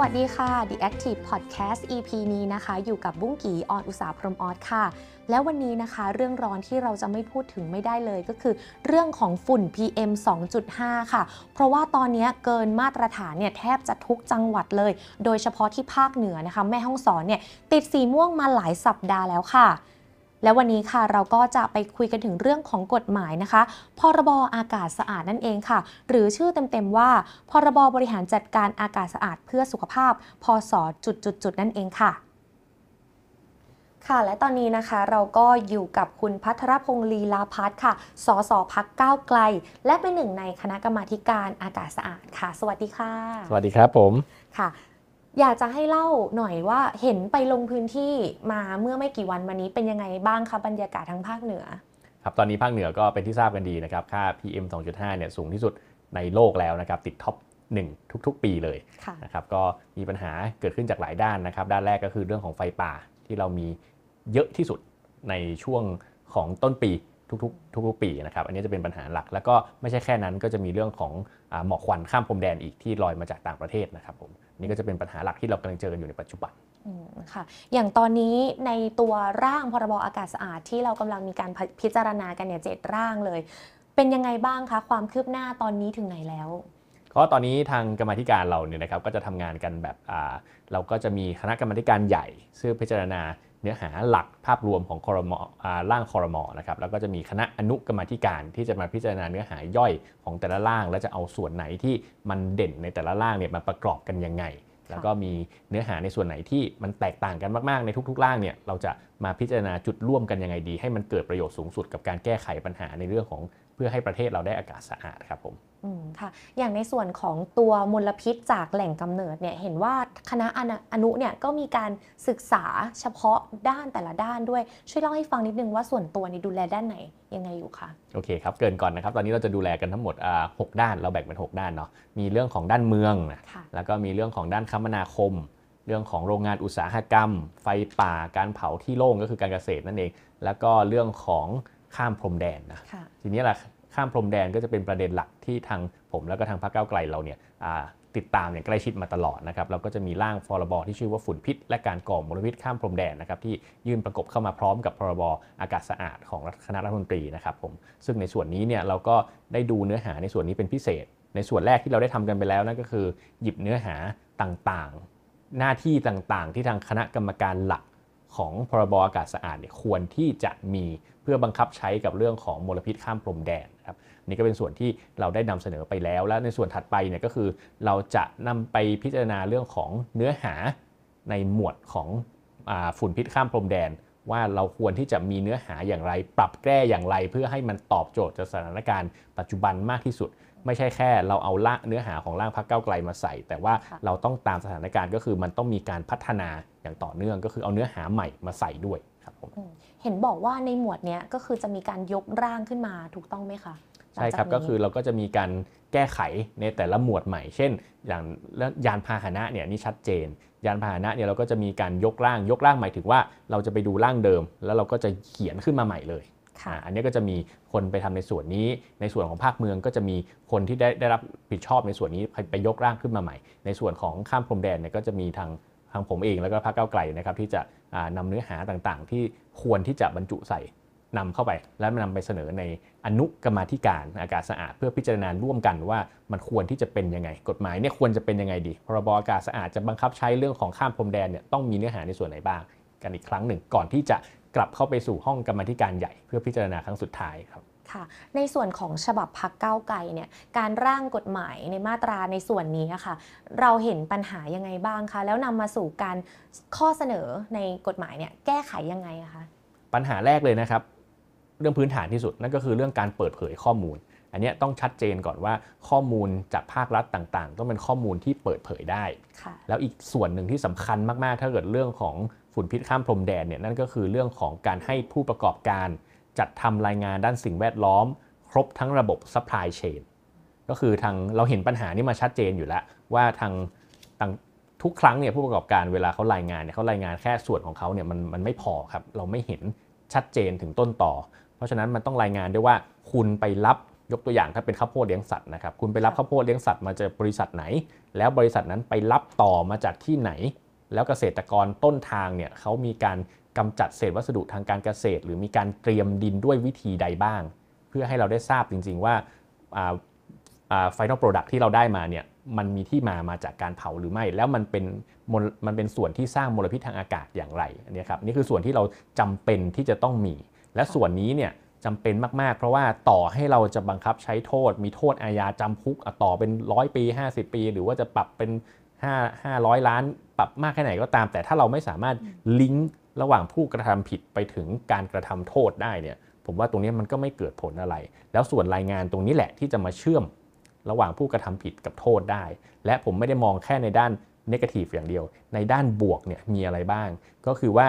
วัสดีค่ะ The Active Podcast EP นี้นะคะ อยู่กับบุ้งกีออนอุตสาพรมออสค่ะ และวันนี้นะคะเรื่องร้อนที่เราจะไม่พูดถึงไม่ได้เลยก็คือเรื่องของฝุ่น PM 2.5 ค่ะ เพราะว่าตอนนี้เกินมาตรฐานเนี่ยแทบจะทุกจังหวัดเลย โดยเฉพาะที่ภาคเหนือนะคะ แม่ฮ่องสอนเนี่ยติดสีม่วงมาหลายสัปดาห์แล้วค่ะและวันนี้ค่ะเราก็จะไปคุยกันถึงเรื่องของกฎหมายนะคะ พรบอากาศสะอาดนั่นเองค่ะ หรือชื่อเต็ม ๆ ว่า พรบบริหารจัดการอากาศสะอาดเพื่อสุขภาพพศจุดๆนั่นเองค่ะ ค่ะ และตอนนี้นะคะเราก็อยู่กับคุณพัทรพงศ์ลีลาพัฒค่ะ สสพักก้าวไกล และเป็นหนึ่งในคณะกรรมาการอากาศสะอาด ค่ะ สวัสดีค่ะ สวัสดีครับผมค่ะอยากจะให้เล่าหน่อยว่าเห็นไปลงพื้นที่มาเมื่อไม่กี่วันมานี้เป็นยังไงบ้างคะบรรยากาศทางภาคเหนือครับตอนนี้ภาคเหนือก็เป็นที่ทราบกันดีนะครับค่า PM 2.5 เนี่ยสูงที่สุดในโลกแล้วนะครับติดท็อป 1 ทุก ๆ ปีเลยนะครับก็มีปัญหาเกิดขึ้นจากหลายด้านนะครับด้านแรกก็คือเรื่องของไฟป่าที่เรามีเยอะที่สุดในช่วงของต้นปีทุกๆ ทุกๆ ปีนะครับ อันนี้จะเป็นปัญหาหลัก แล้วก็ไม่ใช่แค่นั้น ก็จะมีเรื่องของอหมอกควันข้ามพรมแดนอีกที่ลอยมาจากต่างประเทศนะครับผม นี่ก็จะเป็นปัญหาหลักที่เรากำลังเจออยู่ในปัจจุบันค่ะ อย่างตอนนี้ในตัวร่างพรบอากาศสะอาด ที่เรากำลังมีการพิจารณากันเนี่ยเจ็ดร่างเลย เป็นยังไงบ้างคะ ความคืบหน้าตอนนี้ถึงไหนแล้วก็ตอนนี้ทางกรรมธิการเราเนี่ยนะครับ ก็จะทำงานกันแบบเราก็จะมีคณะกรรมธิการใหญ่ซึ่งพิจารณาเนื้อหาหลักภาพรวมของคอรมอร่างคอรมอนะครับแล้วก็จะมีคณะอนุกรรมธิการที่จะมาพิจารณาเนื้อหาย่อยของแต่ละร่าง และจะเอาส่วนไหนที่มันเด่นในแต่ละร่างเนี่ยมาประกอบกันยังไง แล้วก็มีเนื้อหาในส่วนไหนที่มันแตกต่างกันมาก ๆ ในทุก ๆ ร่างเนี่ยเราจะมาพิจารณาจุดร่วมกันยังไงดี ให้มันเกิดประโยชน์สูงสุดกับการแก้ไขปัญหาในเรื่องของเพื่อให้ประเทศเราได้อากาศสะอาดครับผมอค่ะ อย่างในส่วนของตัวมลพิษจากแหล่งกำเนิดเนี่ยเห็นว่าคณะอนุเนี่ยก็มีการศึกษาเฉพาะด้านแต่ละด้านด้วยช่วยเล่าให้ฟังนิดนึงว่าส่วนตัวนี้ดูแลด้านไหนยังไงอยู่คะโอเคครับ เกินก่อนนะครับ ตอนนี้เราจะดูแลกันทั้งหมดหกด้านเราแบ่งเป็น 6 ด้านเนาะมีเรื่องของด้านเมืองแล้วก็มีเรื่องของด้านคมนาคม เรื่องของโรงงานอุตสาหกรรม ไฟป่าการเผาที่โล่งก็คือการเกษตรนั่นเอง แล้วก็เรื่องของข้ามพรมแดนนะทีนี้แหละข้ามพรมแดนก็จะเป็นประเด็นหลักที่ทางผมแล้วก็ทางพรรคก้าไกลเราเนี่ยติดตามอย่างใกล้ชิดมาตลอดนะครับเราก็จะมีร่างพรบที่ชื่อว่าฝุ่นพิษและการก่อมลพิษข้ามพรมแดนนะครับที่ยื่นประกบเข้ามาพร้อมกับพรบอากาศสะอาดของคณะรัฐมนตรีนะครับผมซึ่งในส่วนนี้เนี่ยเราก็ได้ดูเนื้อหาในส่วนนี้เป็นพิเศษ ในส่วนแรกที่เราได้ทำกันไปแล้วนั่นก็คือ หยิบเนื้อหาต่างๆ หน้าที่ต่างๆ ที่ทางคณะกรรมการหลักของพรบอากาศสะอาดเนี่ยควรที่จะมีเพื่อบังคับใช้กับเรื่องของมลพิษข้ามพรมแดนนครับนี่ก็เป็นส่วนที่เราได้นำเสนอไปแล้วและในส่วนถัดไปเนี่ยก็คือเราจะนำไปพิจารณาเรื่องของเนื้อหาในหมวดของฝุ่นพิษข้ามพรมแดน ว่าเราควรที่จะมีเนื้อหาอย่างไร ปรับแก้อย่างไรเพื่อให้มันตอบโจทย์สถานการณ์ปัจจุบันมากที่สุด ไม่ใช่แค่เราเอาละเนื้อหาของร่างพักเก้าไกลมาใส่ แต่ว่าเราต้องตามสถานการณ์ก็คือ มันต้องมีการพัฒนาอย่างต่อเนื่องก็คือเอาเนื้อหาใหม่มาใส่ด้วยครับผมห็นบอกว่าในหมวดเนี้ยก็คือจะมีการยกร่างขึ้นมาถูกต้องไหมคะใช่ครับก็คือเราก็จะมีการแก้ไขในแต่ละหมวดใหม่ เช่น อย่างยานพาหนะเนี่ยนี่ชัดเจน ยานพาหนะเนี่ยเราก็จะมีการยกร่างยกร่างหมายถึงว่าเราจะไปดูร่างเดิม แล้วเราก็จะเขียนขึ้นมาใหม่เลยอันนี้ก็จะมีคนไปทำในส่วนนี้ในส่วนของภาคเมืองก็จะมีคนที่ได้ได้รับผิดชอบในส่วนนี้ไปยกร่างขึ้นมาใหม่ ในส่วนของข้ามพรมแดนเนี่ยก็จะมีทางทางผมเองแล้วก็ภาคเก้าไกลนะครับที่จะนำเนื้อหาต่างๆที่ควรที่จะบรรจุใส่นำเข้าไป และนำไปเสนอในอนุกรรมธิการ อากาศสะอาด เพื่อพิจารณาร่วมกันว่ามันควรที่จะเป็นยังไงกฎหมายเนี่ยควรจะเป็นยังไงดี พรบอากาศสะอาดจะบังคับใช้เรื่องของข้ามพรมแดนเนี่ยต้องมีเนื้อหาในส่วนไหนบ้าง กันอีกครั้งหนึ่งก่อนที่จะกลับเข้าไปสู่ห้องกรรมธิการใหญ่เพื่อพิจารณาครั้งสุดท้ายครับค่ะในส่วนของฉบับพักเก้าไกลเนี่ยการร่างกฎหมายในมาตราในส่วนนี้ค่ะเราเห็นปัญหายังไงบ้างคะแล้วนำมาสู่การข้อเสนอในกฎหมายเนี่ยแก้ไขยังไงคะปัญหาแรกเลยนะครับเรื่องพื้นฐานที่สุด นั่นก็คือเรื่องการเปิดเผยข้อมูล อันนี้ต้องชัดเจนก่อนว่า ข้อมูลจากภาครัฐต่างๆ ต้องเป็นข้อมูลที่เปิดเผยได้ แล้วอีกส่วนหนึ่งที่สำคัญมากๆ ถ้าเกิดเรื่องของฝุ่นพิษข้ามพรมแดนเนี่ยนั่นก็คือเรื่องของการให้ผู้ประกอบการจัดทำรายงานด้านสิ่งแวดล้อมครบทั้งระบบซัพพลายเชนก็คือทางเราเห็นปัญหานี้มาชัดเจนอยู่แล้ว ว่าทางทางทุกครั้งเนี่ยผู้ประกอบการเวลาเขารายงานเนี่ยเขารายงานแค่ส่วนของเขาเนี่ยมันมันไม่พอครับเราไม่เห็นชัดเจนถึงต้นต่อ เพราะฉะนั้นมันต้องรายงานด้วยว่าคุณไปรับยกตัวอย่างถ้าเป็นข้าวโพดเลี้ยงสัตว์นะครับคุณไปรับข้าวโพดเลี้ยงสัตว์มาจากบริษัทไหน แล้วบริษัทนั้นไปรับต่อมาจากที่ไหนแล้วเกษตรกรต้นทางเนี่ยเขามีการกำจัดเศษวัสดุทางการเกษตร หรือมีการเตรียมดินด้วยวิธีใดบ้าง เพื่อให้เราได้ทราบจริงๆว่าฟนอลโปรดัก c ที่เราได้มาเนี่ยมันมีที่มามาจากการเผาหรือไม่ แล้วมันเป็นมันเป็นส่วนที่สร้างมลพิษทางอากาศอย่างไรนี่ครับนี่คือส่วนที่เราจำเป็นที่จะต้องมี และส่วนนี้เนี่ยจำเป็นมากๆ เพราะว่าต่อให้เราจะบังคับใช้โทษ มีโทษอาญาจำคุก ต่อเป็นร้อยปี50 ปี หรือว่าจะปรับเป็น 5 500 ล้านปรับมากแค่ไหนก็ตามแต่ถ้าเราไม่สามารถลิงก์ระหว่างผู้กระทำผิดไปถึงการกระทำโทษได้เนี่ยผมว่าตรงนี้มันก็ไม่เกิดผลอะไร แล้วส่วนรายงานตรงนี้แหละที่จะมาเชื่อมระหว่างผู้กระทำผิดกับโทษได้และผมไม่ได้มองแค่ในด้านนกาทีฟอย่างเดียว ในด้านบวกเนี่ยมีอะไรบ้าง ก็คือว่า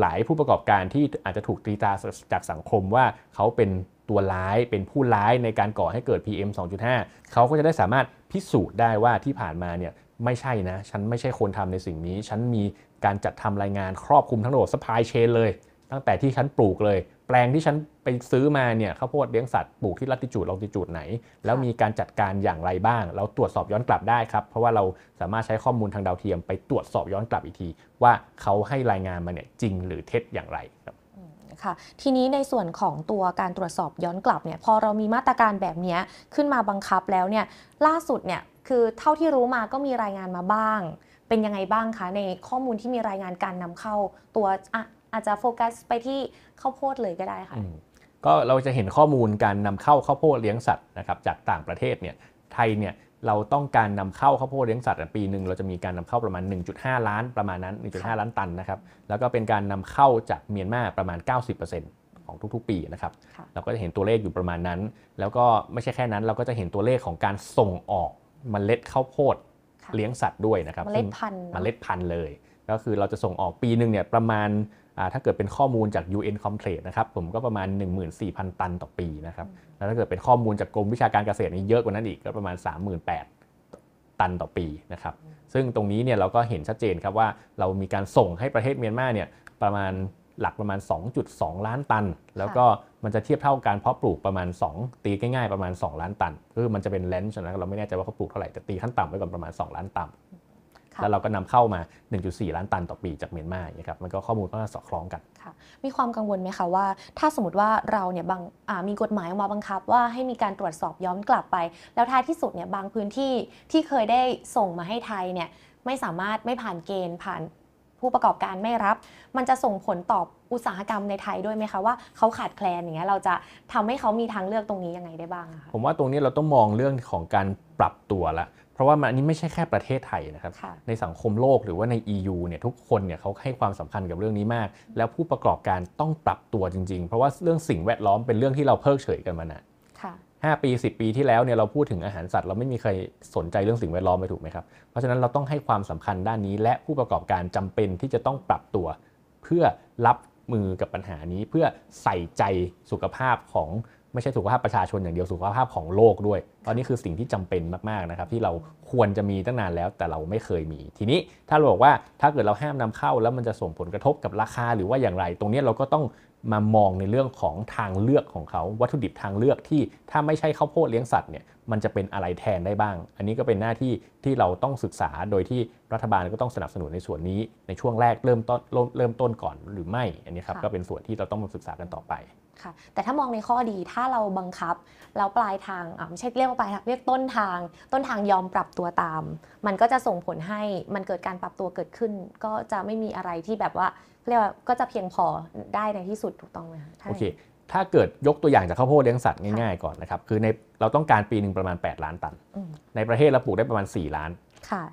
หลายผู้ประกอบการที่อาจจะถูกตีตาจากสังคมว่าเขาเป็นตัวร้ายเป็นผู้ร้ายในการก่อให้เกิด PM 2.5 เขาก็จะได้สามารถพิสูจน์ได้ว่าที่ผ่านมาเนี่ยไม่ใช่นะ ฉันไม่ใช่คนทำในสิ่งนี้ ฉันมีการจัดทำรายงานครอบคลุมทั้งหมดสปายเชนเลย ตั้งแต่ที่ฉันปลูกเลย แปลงที่ฉันไปซื้อมาเนี่ยข้าวโพดเลี้ยงสัตว์ปลูกที่ลัติจูดลองติจูดไหน แล้วมีการจัดการอย่างไรบ้าง เราตรวจสอบย้อนกลับได้ครับ เพราะว่าเราสามารถใช้ข้อมูลทางดาวเทียม ไปตรวจสอบย้อนกลับอีกที ว่าเขาให้รายงานมาเนี่ยจริงหรือเท็จอย่างไรครับค่ะทีนี้ในส่วนของตัวการตรวจสอบย้อนกลับเนี่ย พอเรามีมาตรการแบบนี้ขึ้นมาบังคับแล้วเนี่ยล่าสุดเนี่ยคือเท่าที่รู้มาก็มีรายงานมาบ้าง เป็นยังไงบ้างคะ ในข้อมูลที่มีรายงานการนำเข้า ตัวอะอาจจะโฟกัสไปที่ข้าวโพดเลยก็ได้ค่ะก็เราจะเห็นข้อมูลการนำเข้าข้าวโพดเลี้ยงสัตว์นะครับจากต่างประเทศเนี่ยไทยเนี่ยเราต้องการนำเข้าข้าวโพดเลี้ยงสัตว์ปีหนึ่งเราจะมีการนำเข้าประมาณ 1.5 ล้าน ประมาณนั้น 1.5 ล้านตันนะครับ แล้วก็เป็นการนำเข้าจากเมียนมาประมาณ 90%ของทุกๆ ปีนะครับ เราก็จะเห็นตัวเลขอยู่ประมาณนั้น แล้วก็ไม่ใช่แค่นั้น เราก็จะเห็นตัวเลขของการส่งออกมเมล็ดข้าวโพดเลี้ยงสัตว์ด้วยนะครับ เมล็ดพันธุ์เมล็ดพันธุ์เลย ก็คือเราจะส่งออกปีหนึ่งเนี่ยประมาณถ้าเกิดเป็นข้อมูลจาก UN c o m t r a t e นะครับผมก็ประมาณ14,000 ตันต่อปีนะครับแล้วถ้าเกิดเป็นข้อมูลจากกรมวิชาการเกษตรนี่เยอะกว่านั้นอีกก็ประมาณ 38,000ตันต่อปีนะครับซึ่งตรงนี้เนี่ยเราก็เห็นชัดเจนครับว่า เรามีการส่งให้ประเทศเมียนมาเนี่ยประมาณหลักประมาณ 2.2 ล้านตัน แล้วก็มันจะเทียบเท่าการเพาะปลูกประมาณ 2 ตีง่ายๆประมาณ 2 ล้านตันคือมันจะเป็นเลนส์นะเราไม่แน่ใจว่าเขาปลูกเท่าไหร่แต่ตีขั้นต่ำไว้ก่อนประมาณ2ล้านตันแล้วเราก็นำเข้ามา 1.4 ล้านตันต่อปีจากเมียนมานี่ครับ มันก็ข้อมูลก็สอดคล้องกัน มีความกังวลไหมคะ ว่า ถ้าสมมติว่าเราเนี่ยบางมีกฎหมายออกมาบังคับว่าให้มีการตรวจสอบย้อนกลับไป แล้วท้ายที่สุดเนี่ยบางพื้นที่ที่เคยได้ส่งมาให้ไทยเนี่ยไม่สามารถไม่ผ่านเกณฑ์ผ่านผู้ประกอบการไม่รับ มันจะส่งผลตอบอุตสาหกรรมในไทยด้วยไหมคะว่าเขาขาดแคลนอย่างเงี้ยเราจะทำให้เขามีทางเลือกตรงนี้ยังไงได้บ้างคะ ผมว่าตรงนี้เราต้องมองเรื่องของการปรับตัวละราะว่าอันนี้ไม่ใช่แค่ประเทศไทยนะครับ ในสังคมโลกหรือว่าใน EU เนี่ยทุกคนเนี่ยเขาให้ความสำคัญกับเรื่องนี้มาก แล้วผู้ประกอบการต้องปรับตัวจริง ๆ เพราะว่าเรื่องสิ่งแวดล้อมเป็นเรื่องที่เราเพิกเฉยกันมานานห้าปี 10 ปีที่แล้วเนี่ยเราพูดถึงอาหารสัตว์เราไม่มีใครสนใจเรื่องสิ่งแวดล้อมไปถูกไหมครับเพราะฉะนั้นเราต้องให้ความสำคัญด้านนี้ และผู้ประกอบการจำเป็นที่จะต้องปรับตัว เพื่อรับมือกับปัญหานี้เพื่อใส่ใจสุขภาพของไม่ใช่สุขภาพประชาชนอย่างเดียวสุขภาพของโลกด้วย ตอนนี้คือสิ่งที่จำเป็นมากๆนะครับที่เราควรจะมีตั้งนานแล้ว แต่เราไม่เคยมี ทีนี้ถ้าเราบอกว่าถ้าเกิดเราห้ามนำเข้าแล้วมันจะส่งผลกระทบกับราคาหรือว่าอย่างไร ตรงนี้เราก็ต้องมามองในเรื่องของทางเลือกของเขาวัตถุดิบทางเลือกที่ถ้าไม่ใช่ข้าวโพดเลี้ยงสัตว์เนี่ยมันจะเป็นอะไรแทนได้บ้าง อันนี้ก็เป็นหน้าที่ที่เราต้องศึกษาโดยที่รัฐบาลก็ต้องสนับสนุนในส่วนนี้ในช่วงแรกเริ่มต้นเริ่มต้นก่อนหรือไม่อันนี้ครับก็เป็นส่วนที่เราต้องมาศึกษากันต่อไปค่ะแต่ถ้ามองในข้อดีถ้าเราบังคับ แล้วปลายทางไม่ใช่เรียกว่าปลายทางเรียกต้นทางต้นทางยอมปรับตัวตาม มันก็จะส่งผลให้มันเกิดการปรับตัวเกิดขึ้นก็จะไม่มีอะไรที่แบบว่าเรียกว่าก็จะเพียงพอได้ในที่สุดถูกต้องไหมคะโอเค ถ้าเกิดยกตัวอย่างจากข้าวโพดเลี้ยงสัตว์ง่ายๆก่อนนะครับคือในเราต้องการปีหนึ่งประมาณ 8 ล้านตัน ในประเทศเราปลูกได้ประมาณ 4 ล้าน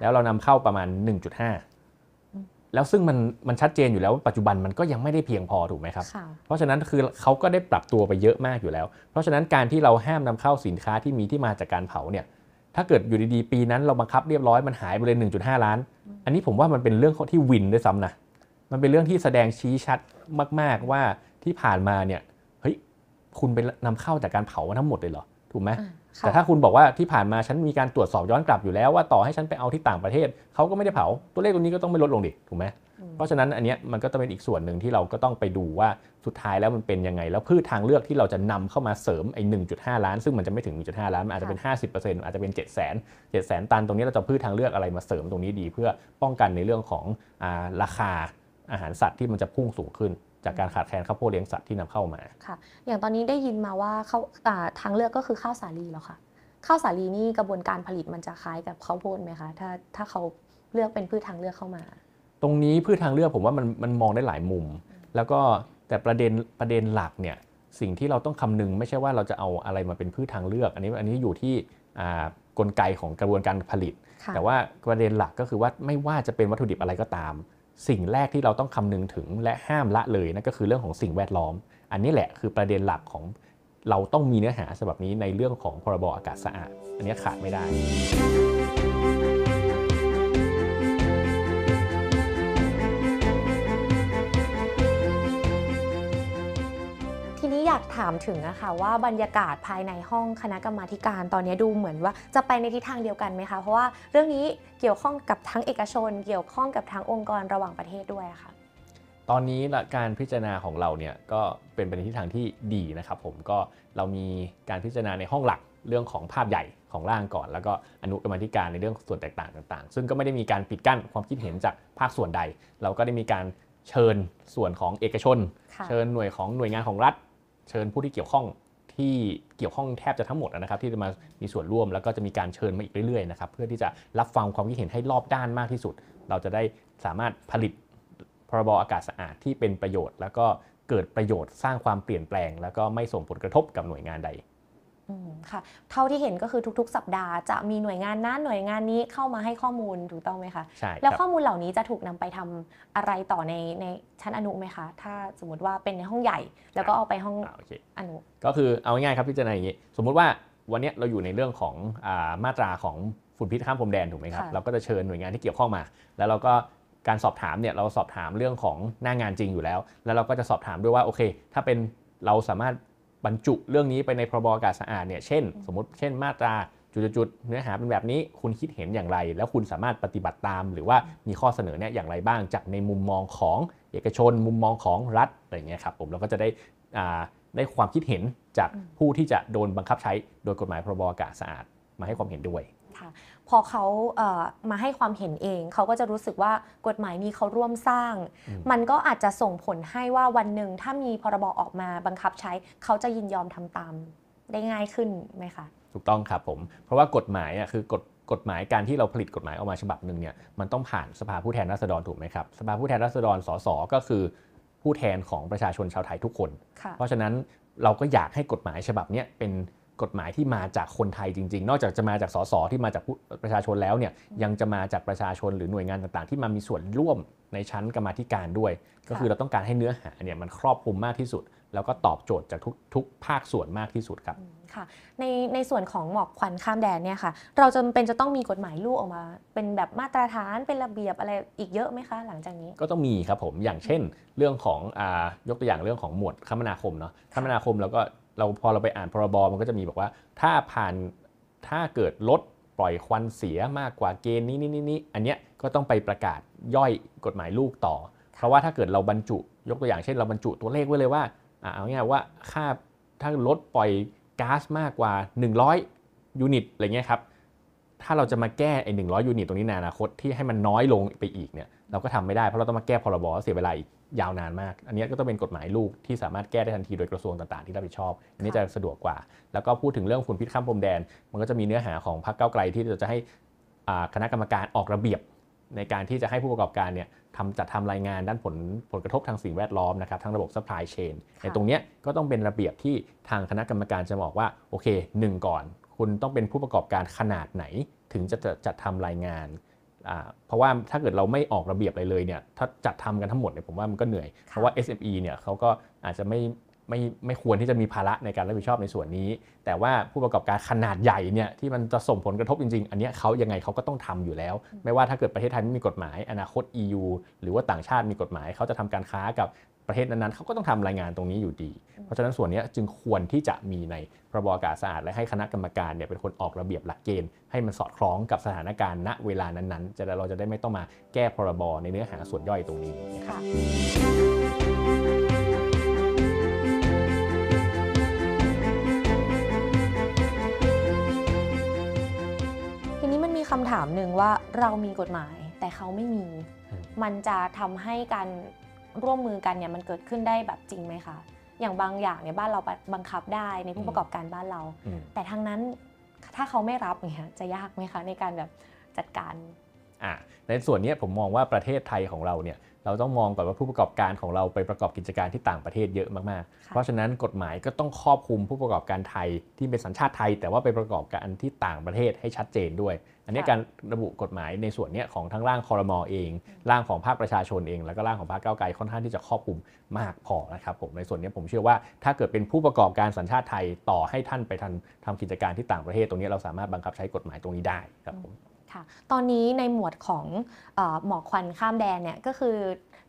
แล้วเรานำเข้าประมาณ 1.5แล้วซึ่งมันมันชัดเจนอยู่แล้วปัจจุบันมันก็ยังไม่ได้เพียงพอถูกไหมครับ เพราะฉะนั้นคือเขาก็ได้ปรับตัวไปเยอะมากอยู่แล้ว เพราะฉะนั้นการที่เราห้ามนำเข้าสินค้าที่มีที่มาจากการเผาเนี่ยถ้าเกิดอยู่ดีๆปี นั้นเราบังคับเรียบร้อยมันหายไปเลย 1.5 ล้าน อันนี้ผมว่ามันเป็นเรื่องที่วินด้วยซ้ำนะมันเป็นเรื่องที่แสดงชี้ชัดมากๆว่าที่ผ่านมาเนี่ยเฮ้ยคุณไปนำเข้าจากการเผาทั้งหมดเลยเหรอ ถูกไหมแต่ถ้าคุณบอกว่าที่ผ่านมาฉันมีการตรวจสอบย้อนกลับอยู่แล้วว่าต่อให้ฉันไปเอาที่ต่างประเทศเขาก็ไม่ได้เผาตัวเลขตัวนี้ก็ต้องไม่ลดลงดิถูกไหมเพราะฉะนั้นอันนี้มันก็จะเป็นอีกส่วนหนึ่งที่เราก็ต้องไปดูว่าสุดท้ายแล้วมันเป็นยังไงแล้วพืชทางเลือกที่เราจะนำเข้ามาเสริมไอ้ 1.5 ล้าน ซึ่งมันจะไม่ถึง 1.5 ล้านมันอาจจะเป็น 50%อาจจะเป็น 7 0 0 0 0 0 7 0 0 0 0ตันตรงนี้เราจะพืชทางเลือกอะไรมาเสริมตรงนี้ดี เพื่อป้องกันในเรื่องของอาราคาอาหารสัตว์ที่มันจะพุ่งสูงขึ้นจากการขาดแคลนข้าวโพดเลี้ยงสัตว์ที่นำเข้ามาค่ะอย่างตอนนี้ได้ยินมาว่าข้าทางเลือกก็คือข้าวสาลีแล้วค่ะ ข้าวสาลีนี่กระบวนการผลิตมันจะคล้ายกับข้าวโพดไหมคะถ้าถ้าเขาเลือกเป็นพืชทางเลือกเข้ามา ตรงนี้พืชทางเลือกผมว่ามันมันมองได้หลายมุม แล้วก็แต่ประเด็นประเด็นหลักเนี่ยสิ่งที่เราต้องคำนึงไม่ใช่ว่าเราจะเอาอะไรมาเป็นพืชทางเลือก อันนี้อันนี้อยู่ที่กลไกของกระบวนการผลิต แต่ว่าประเด็นหลักก็คือว่าไม่ว่าจะเป็นวัตถุดิบอะไรก็ตามสิ่งแรกที่เราต้องคำนึงถึงและห้ามละเลยนั่นก็คือเรื่องของสิ่งแวดล้อม อันนี้แหละคือประเด็นหลักของเราต้องมีเนื้อหาฉบับนี้ในเรื่องของพรบอากาศสะอาด อันนี้ขาดไม่ได้อยากถามถึงนะคะว่าบรรยากาศภายในห้องคณะกรรมาการ ตอนนี้ดูเหมือนว่าจะไปในทิศทางเดียวกันไหมคะเพราะว่าเรื่องนี้เกี่ยวข้องกับทั้งเอกชนเกี่ยวข้องกับทั้งองค์กรระหว่างประเทศด้วยะคะ่ะตอนนี้การพิจารณาของเราเนี่ยก็เป็นไปในทิศทางที่ดีนะครับผมก็เรามีการพิจารณาในห้องหลักเรื่องของภาพใหญ่ของร่างก่อน แล้วก็อนุกรรมธิการในเรื่องส่วนแตกต่างต่าง ๆ ซึ่งก็ไม่ได้มีการปิดกั้นความคิดเห็นจากภาคส่วนใด เราก็ได้มีการเชิญส่วนของเอกชน เชิญหน่วยของหน่วยงานของรัฐเชิญผู้ที่เกี่ยวข้องที่เกี่ยวข้องแทบจะทั้งหมดนะครับ ที่จะมามีส่วนร่วมแล้วก็จะมีการเชิญมาอีกเรื่อยๆนะครับเพื่อที่จะรับฟังความคิดเห็นให้รอบด้านมากที่สุด เราจะได้สามารถผลิตพรบอากาศสะอาดที่เป็นประโยชน์แล้วก็เกิดประโยชน์สร้างความเปลี่ยนแปลง แล้วก็ไม่ส่งผลกระทบกับหน่วยงานใดค่ะเท่าที่เห็นก็คือทุกๆ สัปดาห์จะมีหน่วยงานนั้นหน่วยงานนี้เข้ามาให้ข้อมูลถูกต้องไหมคะใช่แล้วข้อมูลเหล่านี้จะถูกนำไปทำอะไรต่อในในชั้นอนุไหมคะถ้าสมมติว่าเป็นในห้องใหญ่ แล้วก็เอาไปห้องอนุก็คือเอาง่ายๆครับพี่จารณาอย่างนี้สมมุติว่าวันนี้เราอยู่ในเรื่องของมาตราของฝุ่นพิษข้ามพรมแดนถูกไหมครับเราก็จะเชิญหน่วยงานที่เกี่ยวข้องมา แล้วเราก็การสอบถามเนี่ยเราสอบถามเรื่องของหน้างานจริงอยู่แล้ว แล้วเราก็จะสอบถามด้วยว่าโอเค ถ้าเป็นเราสามารถบรรจุเรื่องนี้ไปในพรบอากาศสะอาดเนี่ยเช่น สมมติเช่นมาตราจุดๆเนื้อหาเป็นแบบนี้คุณคิดเห็นอย่างไร แล้วคุณสามารถปฏิบัติตาม หรือว่ามีข้อเสนอเนี่ยอย่างไรบ้างจากในมุมมองของ เอกชนมุมมองของรัฐอะไรเงี้ยครับผมเราก็จะได้ได้ความคิดเห็นจากผู้ที่จะโดนบังคับใช้โดยกฎหมายพรบอากาศสะอาดมาให้ความเห็นด้วยค่ะพอเขามาให้ความเห็นเอง เขาก็จะรู้สึกว่ากฎหมายนี้เขาร่วมสร้าง มันก็อาจจะส่งผลให้ว่าวันหนึ่งถ้ามีพรบออกมาบังคับใช้เขาจะยินยอมทำตามได้ง่ายขึ้นไหมคะถูกต้องครับผม เพราะว่ากฎหมายอ่ะคือกฎกฎหมายการที่เราผลิตกฎหมายออกมาฉบับหนึ่งเนี่ยมันต้องผ่านสภาผู้แทนราษฎรถูกไหมครับ สภาผู้แทนราษฎรสสก็คือ ผู้แทนของประชาชนชาวไทยทุกคน เพราะฉะนั้นเราก็อยากให้กฎหมายฉบับนี้เป็นกฎหมายที่มาจากคนไทยจริงๆ นอกจากจะมาจากสสที่มาจากประชาชนแล้วเนี่ยยังจะมาจากประชาชนหรือหน่วยงานต่าง ๆ ที่มามีส่วนร่วมในชั้นกรรมธิการด้วย ก็คือเราต้องการให้เนื้อหาเนี่ยมันครอบคลุมมากที่สุด แล้วก็ตอบโจทย์จากทุกทุกภาคส่วนมากที่สุดครับค่ะในในส่วนของหมอกควันข้ามแดนเนี่ยค่ะเราจะเป็นจะต้องมีกฎหมายลูกออกมา เป็นแบบมาตรฐานเป็นระเบียบอะไรอีกเยอะไหมคะ หลังจากนี้ก็ต้องมีครับผม อย่างเช่น เรื่องของอยกตัวอย่างเรื่องของหมวดคมนาคมเนาะคมนาคมแล้วก็เราพอเราไปอ่านพรบมันก็จะมีบอกว่า ถ้าผ่านถ้าเกิดลดปล่อยควันเสียมากกว่าเกณฑ์นี้นี้นี้อันเนี้ยก็ต้องไปประกาศย่อยกฎหมายลูกต่อเพราะว่าถ้าเกิดเราบรรจุ ยกตัวอย่างเช่นเราบรรจุตัวเลขไว้เลยว่าเอาง่ายว่าค่าถ้าลดปล่อยก๊าซมากกว่า100ยูนิตอะไรเงี้ยครับถ้าเราจะมาแก้ไอ้หนึ่งร้อยยูนิต ตรงนี้ในอนาคต ที่ให้มันน้อยลงไปอีกเนี่ยเราก็ทำไม่ได้เพราะเราต้องมาแก้พรบ เสียเวลาอีกยาวนานมาก อันนี้ก็ต้องเป็นกฎหมายลูก ที่สามารถแก้ได้ทันทีโดยกระทรวงต่างๆ ที่รับผิดชอบ อันนี้จะสะดวกกว่า แล้วก็พูดถึงเรื่องฝุ่นพิษข้ามพรมแดน มันก็จะมีเนื้อหาของพรรคเก้าไกลที่จะให้คณะกรรมการออกระเบียบในการที่จะให้ผู้ประกอบการเนี่ยทำจัดทำรายงานด้านผลผลกระทบทางสิ่งแวดล้อมนะครับทั้งระบบซัพพลายเชนในตรงนี้ก็ต้องเป็นระเบียบที่ทางคณะกรรมการจะบอกว่าโอเคหนึ่งก่อนคุณต้องเป็นผู้ประกอบการขนาดไหนถึงจะจัดทำรายงาน เพราะว่าถ้าเกิดเราไม่ออกระเบียบอะไรเลยเนี่ยถ้าจัดทำกันทั้งหมดเนี่ยผมว่ามันก็เหนื่อย เพราะว่า SME เนี่ยเขาก็อาจจะไม่ไม่ไม่ควรที่จะมีภาระในการรับผิดชอบในส่วนนี้ แต่ว่าผู้ประกอบการขนาดใหญ่เนี่ยที่มันจะส่งผลกระทบจริง ๆ อันนี้เขายังไงเขาก็ต้องทำอยู่แล้ว ไม่ว่าถ้าเกิดประเทศไทยไม่มีกฎหมายอนาคต EU หรือว่าต่างชาติมีกฎหมายเขาจะทำการค้ากับประเทศนั้นๆเขาก็ต้องทำรายงานตรงนี้อยู่ดี เพราะฉะนั้นส่วนนี้จึงควรที่จะมีในพระบอากาศสะอาดและให้คณะกรรมการเนี่ยเป็นคนออกระเบียบหลักเกณฑ์ให้มันสอดคล้องกับสถานการณ์ณเวลานั้นๆจะเราจะได้ไม่ต้องมาแก้พรบในเนื้อหาส่วนย่อยตรงนี้คะถามหนึ่งว่าเรามีกฎหมายแต่เขาไม่มีมันจะทำให้การร่วมมือกันเนี่ยมันเกิดขึ้นได้แบบจริงไหมคะ อย่างบางอย่างเนี่ยบ้านเราบังคับได้ในผู้ประกอบการบ้านเรา แต่ทางนั้นถ้าเขาไม่รับเนี่ยจะยากไหมคะในการแบบจัดการอ่าในส่วนนี้ผมมองว่าประเทศไทยของเราเนี่ยเราต้องมองก่อนว่าผู้ประกอบการของเราไปประกอบกิจการที่ต่างประเทศเยอะมากๆเพราะฉะนั้นกฎหมายก็ต้องครอบคลุมผู้ประกอบการไทยที่เป็นสัญชาติไทย แต่ว่าไปประกอบการที่ต่างประเทศให้ชัดเจนด้วย อันนี้การระบุกฎหมายในส่วนนี้ของทั้งร่างคอรมอเองร่างของภาคประชาชนเอง แล้วก็ร่างของภาคเก้าไกลค่อนข้างที่จะครอบคลุมมากพอนะครับผมในส่วนนี้ผมเชื่อว่าถ้าเกิดเป็นผู้ประกอบการสัญชาติไทยต่อให้ท่านไปทำทำกิจการที่ต่างประเทศตรงนี้ เราสามารถบังคับใช้กฎหมายตรงนี้ได้ครับผมค่ะตอนนี้ในหมวดของอหมอกควันข้ามแดนเนี่ยก็คือ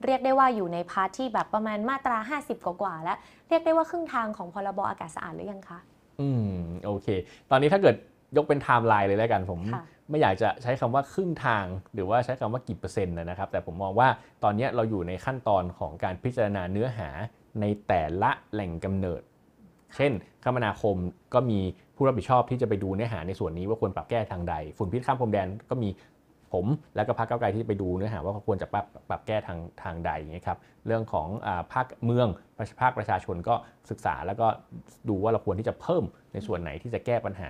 เรียกได้ว่าอยู่ในพาร์ทที่แบบประมาณมาตรา 50 กว่าาแล้วเรียกได้ว่าครึ่งทางของพรบอากาศสะอาดหรือยังคะอืมโอเค ตอนนี้ถ้าเกิดยกเป็นไทม์ไลน์เลยแล้วกันผมไม่อยากจะใช้คำว่าครึ่งทาง หรือว่าใช้คำว่ากี่เปอร์เซ็นต์นะครับแต่ผมมองว่าตอนนี้เราอยู่ในขั้นตอนของการพิจารณาเนื้อหาในแต่ละแหล่งกำเนิดเช่น คมนาคมก็มีผู้รับผิดชอบที่จะไปดูเนื้อหาในส่วนนี้ว่าควรปรับแก้ทางใด ฝุ่นพิษข้ามพรมแดนก็มีผมและก็พรรคก้าไกลที่ไปดูเนื้อหาว่าควรจะปรับปรับแก้ทางทางใดอย่างนี้ครับเรื่องของอภาคเมืองภาคประชาชนก็ศึกษาแล้วก็ดูว่าเราควรที่จะเพิ่มในส่วนไหนที่จะแก้ปัญหา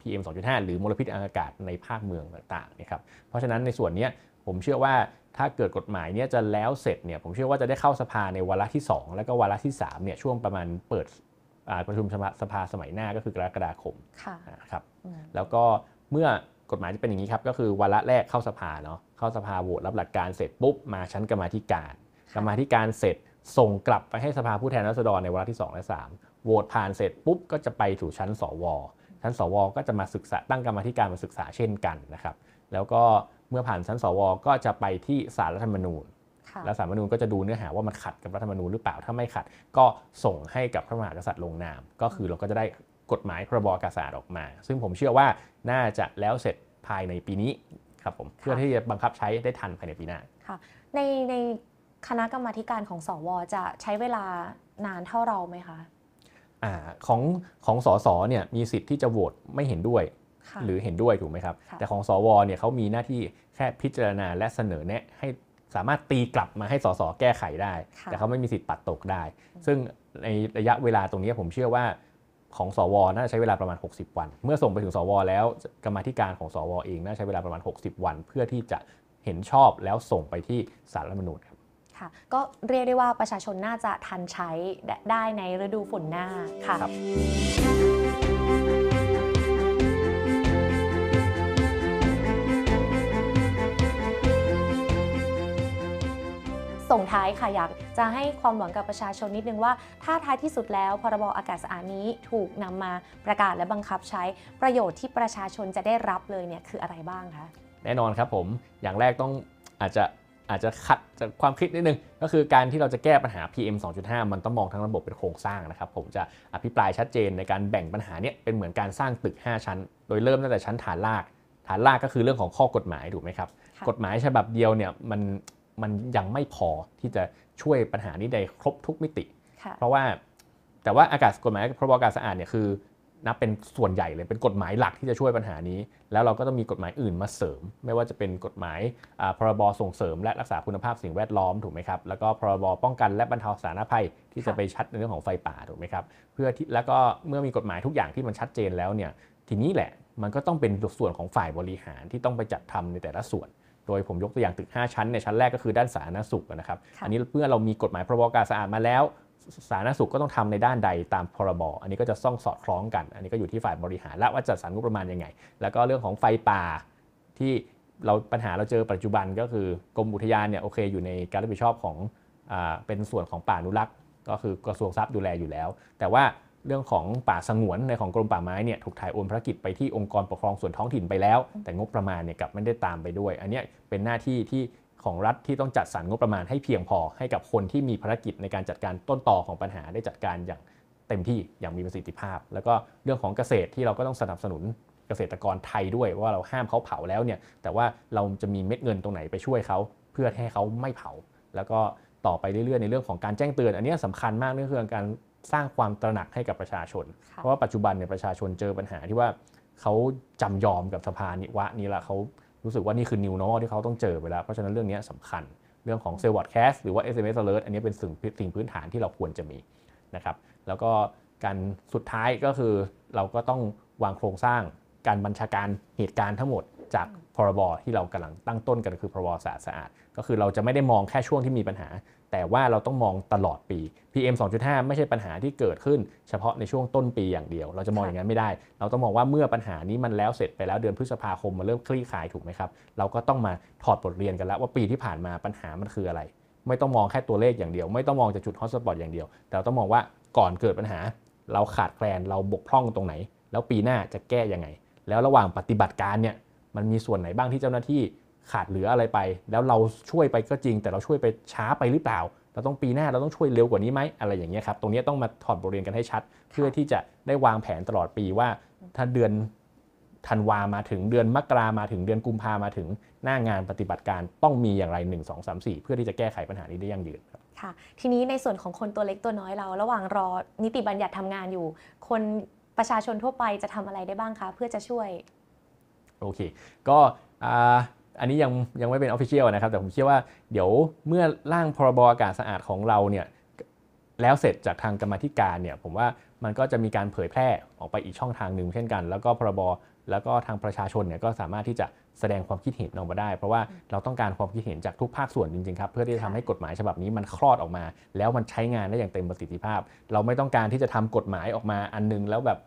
PM 2.5 หรือมลพิษอากาศในภาคเมืองต่างๆนะครับเพราะฉะนั้นในส่วนนี้ผมเชื่อว่าถ้าเกิดกฎหมายนี้จะแล้วเสร็จเนี่ยผมเชื่อว่าจะได้เข้าสภาในวาระที่ 2 และก็วาระที่3เนี่ยช่วงประมาณเปิดประชุมสภาสมัยหน้าก็คือกรกฎาคมครับแล้วก็เมื่อกฎหมายจะเป็นอย่างนี้ครับ ก็คือวาระแรกเข้าสภาเนาะเข้าสภาโหวตรับหลักการเสร็จปุ๊บมาชั้นกรรมธิการ กรรมธิการเสร็จส่งกลับไปให้สภาผู้แทนราษฎรในวาระที่2และ3โหวตผ่านเสร็จปุ๊บก็จะไปถูงชั้นสวชั้นสว ก็จะมาศึกษาตั้งกรรมธิการมาศึกษาเช่นกันนะครับแล้วก็เมื่อผ่านชั้นสวก็จะไปที่สารรัฐธรรมนูญและสารมนูญก็จะดูเนื้อหาว่ามันขัดกับรัฐธรรมนูญหรือเปล่า ถ้าไม่ขัดก็ส่งให้กับพระมหากษัตริย์ลงนาม ก็คือเราก็จะได้กฎหมายพรบกษาออกมา ซึ่งผมเชื่อว่าน่าจะแล้วเสร็จภายในปีนี้ครับผม เพื่อที่จะบังคับใช้ได้ทันภายในปีหน้า ค่ะในในคณะกรรมาการของสวจะใช้เวลานานเท่าเราไหมคะอของของสสเนี่ยมีสิทธิ์ที่จะโหวตไม่เห็นด้วย หรือเห็นด้วยถูกไหมครับ แต่ของสวเนี่ยเขามีหน้าที่แค่พิจารณาและเสนอแนะให้สามารถตีกลับมาให้สสแก้ไขได้ แต่เขาไม่มีสิทธิ์ปัดตกได้ ซึ่งในระยะเวลาตรงนี้ผมเชื่อว่าของสวน่าใช้เวลาประมาณ 60 วัน เมื่อส่งไปถึงสวแล้วกรรมธิการของสวเองน่าใช้เวลาประมาณ 60 วัน เพื่อที่จะเห็นชอบแล้วส่งไปที่สารรัฐมนูญครับค่ะ ก็เรียกได้ว่าประชาชนน่าจะทันใช้ได้ในฤดูฝนหน้าค่ะส่งท้ายค่ะอยากจะให้ความหวังกับประชาชนนิดนึงว่า ถ้าท้ายที่สุดแล้วพรบอากาศสะอาดนี้ถูกนำมาประกาศและบังคับใช้ประโยชน์ที่ประชาชนจะได้รับเลยเนี่ยคืออะไรบ้างคะแน่นอนครับผมอย่างแรกต้องอาจจะอาจจะขัดจากความคิดนิดนึง ก็คือการที่เราจะแก้ปัญหา PM 2.5มันต้องมองทั้งระบบเป็นโครงสร้างนะครับ ผมจะอภิปรายชัดเจนในการแบ่งปัญหาเนี่ยเป็นเหมือนการสร้างตึก 5 ชั้น โดยเริ่มตั้งแต่ชั้นฐานรากฐานรากก็คือเรื่องของข้อกฎหมายถูกไหมครับกฎหมายฉบับเดียวเนี่ยมันมันยังไม่พอที่จะช่วยปัญหานี้ได้ครบทุกมิติ เพราะว่า แต่ว่าอากาศกฎหมายพรบอากาศสะอาดเนี่ยคือนับเป็นส่วนใหญ่เลยเป็นกฎหมายหลักที่จะช่วยปัญหานี้ แล้วเราก็ต้องมีกฎหมายอื่นมาเสริม ไม่ว่าจะเป็นกฎหมายพรบส่งเสริมและรักษาคุณภาพสิ่งแวดล้อมถูกไหมครับแล้วก็พรบป้องกันและบรรเทาสาธารณภัยที่จะไปชัดในเรื่องของไฟป่าถูกไหมครับเพื่อที่แล้วก็เมื่อมีกฎหมายทุกอย่างที่มันชัดเจนแล้วเนี่ยทีนี้แหละมันก็ต้องเป็นส่วนของฝ่ายบริหารที่ต้องไปจัดทำในแต่ละส่วนโดยผมยกตัวอย่างตึก5 ชั้นในชั้นแรกก็คือด้านสาธารณสุขนะครับอันนี้เมื่อเรามีกฎหมายพรบการสะอาดมาแล้วสาธารณสุขก็ต้องทำในด้านใดตามพรบอันนี้ก็จะซ่องสอดคล้องกัน อันนี้ก็อยู่ที่ฝ่ายบริหารและว่าจัดสรรงบประมาณยังไง แล้วก็เรื่องของไฟป่าที่เราปัญหาเรา เจอปัจจุบันก็คือกรมอุทยานเนี่ยโอเคอยู่ในการรับผิดชอบของอเป็นส่วนของป่าอนุรักษ์ก็คือกระทรวงทรัพย์ดูแลอยู่แล้ว แต่ว่าเรื่องของป่าสงวนในของกรมป่าไม้เนี่ยถูกถ่ายโอนภารกิจไปที่องค์กรปกครองส่วนท้องถิ่นไปแล้ว แต่งบประมาณเนี่ยกลับไม่ได้ตามไปด้วย อันนี้เป็นหน้าที่ที่ของรัฐที่ต้องจัดสรรงบประมาณให้เพียงพอให้กับคนที่มีภารกิจในการจัดการต้นต่อของปัญหาได้จัดการอย่างเต็มที่อย่างมีประสิทธิภาพ แล้วก็เรื่องของเกษตรที่เราก็ต้องสนับสนุนเกษตรกรไทยด้วย ว่าเราห้ามเขาเผาแล้วเนี่ยแต่ว่าเราจะมีเม็ดเงินตรงไหนไปช่วยเขาเพื่อให้เขาไม่เผา แล้วก็ต่อไปเรื่อยๆในเรื่องของการแจ้งเตือน อันนี้สำคัญมากนั่นคือการสร้างความตระหนักให้กับประชาชน เพราะว่าปัจจุบันเนี่ยประชาชนเจอปัญหาที่ว่าเขาจำยอมกับสภานิวะนี้ละเขารู้สึกว่านี่คือ new normal ที่เขาต้องเจอไปแล้ว เพราะฉะนั้นเรื่องนี้สำคัญเรื่องของ s e l l w o r d c a s t หรือว่า SMS alert อันนี้เป็นสิ่งสิ่งพื้นฐานที่เราควรจะมีนะครับแล้วก็การสุดท้ายก็คือ เราก็ต้องวางโครงสร้างการบัญชาการเหตุการณ์ทั้งหมดจากพรบที่เรากำลังตั้งต้นกันคือพรบสะอาดสะอาดก็คือเราจะไม่ได้มองแค่ช่วงที่มีปัญหาแต่ว่าเราต้องมองตลอดปี PM 2.5 ไม่ใช่ปัญหาที่เกิดขึ้นเฉพาะในช่วงต้นปีอย่างเดียว เราจะมองอย่างนั้นไม่ได้ เราต้องมองว่าเมื่อปัญหานี้มันแล้วเสร็จไปแล้วเดือนพฤษภาคมมันเริ่มคลี่คลายถูกไหมครับ เราก็ต้องมาถอดบทเรียนกันแล้วว่าปีที่ผ่านมาปัญหามันคืออะไร ไม่ต้องมองแค่ตัวเลขอย่างเดียว ไม่ต้องมองจากจุดฮอตสปอตอย่างเดียว แต่เราต้องมองว่าก่อนเกิดปัญหา เราขาดแคลนเราบกพร่องตรงไหน แล้วปีหน้าจะแก้ยังไง แล้วระหว่างปฏิบัติการเนี่ยมันมีส่วนไหนบ้างที่เจ้าหน้าที่ขาดเหลืออะไรไปแล้วเราช่วยไปก็จริง แต่เราช่วยไปช้าไปหรือเปล่า เราต้องปีหน้าเราต้องช่วยเร็วกว่านี้ไหมอะไรอย่างเงี้ยครับตรงนี้ต้องมาถอดบทเรียนกันให้ชัด เพื่อที่จะได้วางแผนตลอดปีว่าถ้าเดือนธันวามาถึงเดือนมกรามาถึงเดือนกุมภามาถึงหน้างานปฏิบัติการต้องมีอย่างไร 1 2 3 4 เพื่อที่จะแก้ไขปัญหานี้ได้ยั่งยืนครับค่ะทีนี้ในส่วนของคนตัวเล็กตัวน้อยเรา ระหว่างรอนิติบัญญัติทำงานอยู่ คนประชาชนทั่วไปจะทำอะไรได้บ้างคะเพื่อจะช่วยโอเค ก็อันนี้ยังยังไม่เป็นออฟฟิเชียลนะครับแต่ผมเชื่อว่าเดี๋ยวเมื่อร่างพรบอากาศสะอาดของเราเนี่ยแล้วเสร็จจากทางกรรมธิการเนี่ยผมว่ามันก็จะมีการเผยแพร่ออกไปอีกช่องทางหนึ่งเช่นกัน แล้วก็พรบแล้วก็ทางประชาชนเนี่ยก็สามารถที่จะแสดงความคิดเห็นออกมาได้ เพราะว่าเราต้องการความคิดเห็นจากทุกภาคส่วนจริงๆครับเพื่อที่จะทำให้กฎหมายฉบับนี้มันคลอดออกมา แล้วมันใช้งานได้อย่างเต็มประสิทธิภาพ เราไม่ต้องการที่จะทำกฎหมายออกมาอันนึงแล้วแบบ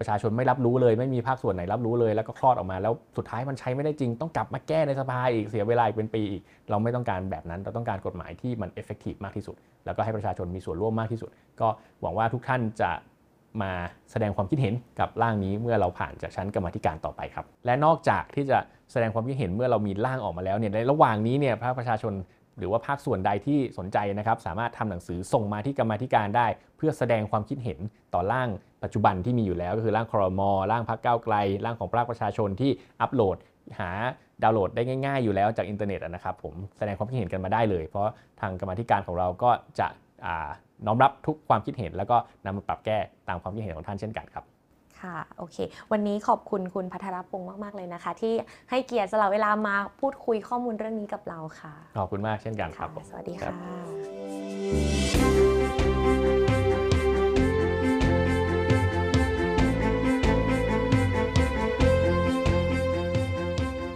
ประชาชนไม่รับรู้เลยไม่มีภาคส่วนไหนรับรู้เลยแล้วก็คลอดออกมาแล้วสุดท้ายมันใช้ไม่ได้จริงต้องกลับมาแก้ในสภาอีกเสียเวลาเป็นปีอีกเราไม่ต้องการแบบนั้น เราต้องการกฎหมายที่มันเอฟเฟกตีฟมากที่สุด แล้วก็ให้ประชาชนมีส่วนร่วมมากที่สุด ก็หวังว่าทุกท่านจะมาแสดงความคิดเห็นกับร่างนี้เมื่อเราผ่านจากชั้นกรรมธิการต่อไปครับ และนอกจากที่จะแสดงความคิดเห็นเมื่อเรามีร่างออกมาแล้วเนี่ยในระหว่างนี้เนี่ยพระประชาชนหรือว่าภาคส่วนใดที่สนใจนะครับสามารถทำหนังสือส่งมาที่กรรมธิการได้เพื่อแสดงความคิดเห็นต่อร่างปัจจุบันที่มีอยู่แล้ว ก็คือร่างคอรมอร่างพักเก้าไกลร่างของประชาชนที่อัปโหลด หาดาวน์โหลดได้ง่ายๆอยู่แล้วจากอินเทอร์เน็ตนะครับผมแสดงความคิดเห็นกันมาได้เลย เพราะทางกรรมธิการของเราก็จะน้อมรับทุกความคิดเห็น แล้วก็นำมาปรับแก้ตามความคิดเห็นของท่านเช่นกันครับค่ะ โอเค วันนี้ขอบคุณคุณพัทรพงศ์มาก ๆ เลยนะคะ ที่ให้เกียรติสละเวลามาพูดคุยข้อมูลเรื่องนี้กับเราค่ะ ขอบคุณมาก เช่นกันครับ สวัสดีค่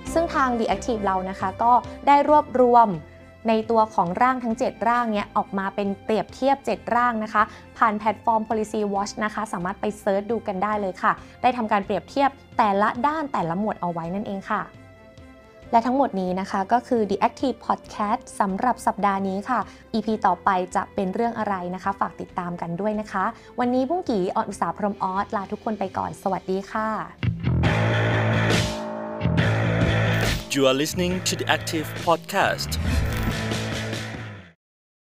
ะ ซึ่งทาง The Active เรานะคะ ก็ได้รวบรวมในตัวของร่างทั้ง 7 ร่างเนี้ย ออกมาเป็นเปรียบเทียบ 7 ร่างนะคะ ผ่านแพลตฟอร์ม policy watch นะคะ สามารถไปเซิร์ชดูกันได้เลยค่ะ ได้ทำการเปรียบเทียบแต่ละด้านแต่ละหมวดเอาไว้นั่นเองค่ะ และทั้งหมดนี้นะคะก็คือ The Active Podcast สำหรับสัปดาห์นี้ค่ะ EP ต่อไปจะเป็นเรื่องอะไรนะคะ ฝากติดตามกันด้วยนะคะ วันนี้พุ่งกีออนอุตสาพรมออสลาทุกคนไปก่อน สวัสดีค่ะ You are listening to the Active Podcast